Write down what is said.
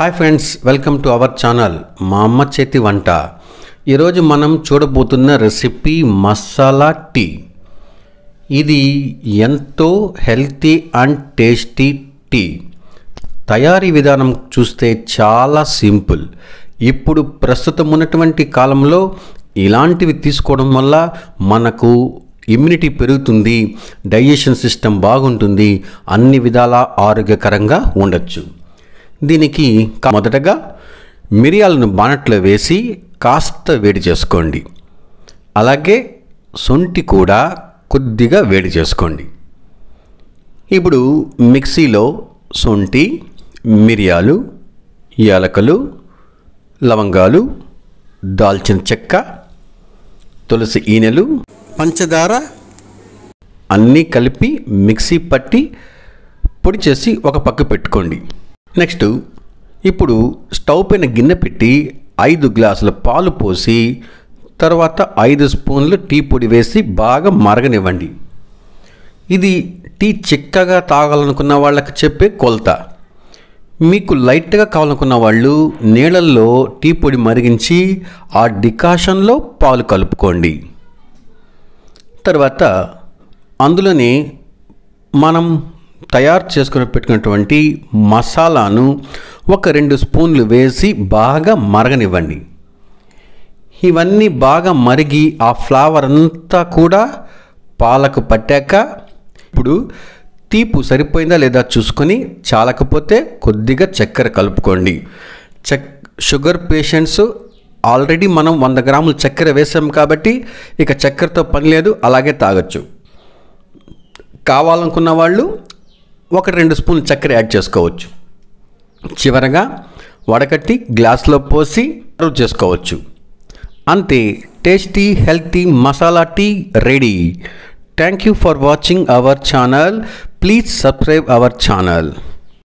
hi friends welcome to our channel మా అమ్మ చేతి వంట ఈరోజు మనం చూడబోతున్న రెసిపీ మసాలా టీ ఇది ఎంతో హెల్తీ అండ్ టేస్టీ టీ తయారీ విధానం చూస్తే చాలా సింపుల్ ఇప్పుడు ప్రస్తుతం ఉన్నటువంటి కాలంలో ఇలాంటివి తీసుకోవడం వల్ల మనకు ఇమ్యూనిటీ పెరుగుతుంది డైజెషన్ సిస్టమ్ బాగుంటుంది అన్ని విధాలా ఆరోగ్యకరంగా ఉండొచ్చు దీనికి మొదటగా మిరియాలను బానట్లో వేసి కాస్త వేడి చేసుకోండి అలాగే శొంఠి కూడా కొద్దిగా వేడి చేసుకోండి ఇప్పుడు మిక్సీలో శొంఠి మిరియాలు యాలకలు లవంగాలు దాల్చిన చెక్క తులసి ఈనెలు పంచదార అన్నీ కలిపి మిక్సీ పట్టి పొడి చేసి ఒక పక్క పెట్టుకోండి నెక్స్ట్ ఇప్పుడు స్టవ్ పైన గిన్నె పెట్టి ఐదు గ్లాసుల పాలు పోసి తర్వాత ఐదు స్పూన్లు టీ పొడి వేసి బాగా మరగనివ్వండి ఇది టీ చిక్కగా తాగాలనుకున్న వాళ్ళకి చెప్పే కొలత మీకు లైట్గా కావాలనుకున్న వాళ్ళు నీళ్ళల్లో టీ పొడి మరిగించి ఆ డికాషన్లో పాలు కలుపుకోండి తర్వాత అందులోనే మనం తయారు చేసుకుని పెట్టుకున్నటువంటి మసాలాను ఒక రెండు స్పూన్లు వేసి బాగా మరగనివ్వండి ఇవన్నీ బాగా మరిగి ఆ ఫ్లేవర్ అంతా కూడా పాలకు పట్టాక ఇప్పుడు తీపు సరిపోయిందా లేదా చూసుకొని చాలకపోతే కొద్దిగా చక్కెర కలుపుకోండి చక్ షుగర్ పేషెంట్స్ ఆల్రెడీ మనం వంద గ్రాములు చక్కెర వేసాం కాబట్టి ఇక చక్కెరతో పని లేదు అలాగే తాగొచ్చు కావాలనుకున్న వాళ్ళు ఒక రెండు స్పూన్లు చక్కెర యాడ్ చేసుకోవచ్చు చివరగా వడకట్టి గ్లాస్లో పోసి సర్వ్ చేసుకోవచ్చు అంతే tasty healthy masala tea ready thank you for watching our channel please subscribe our channel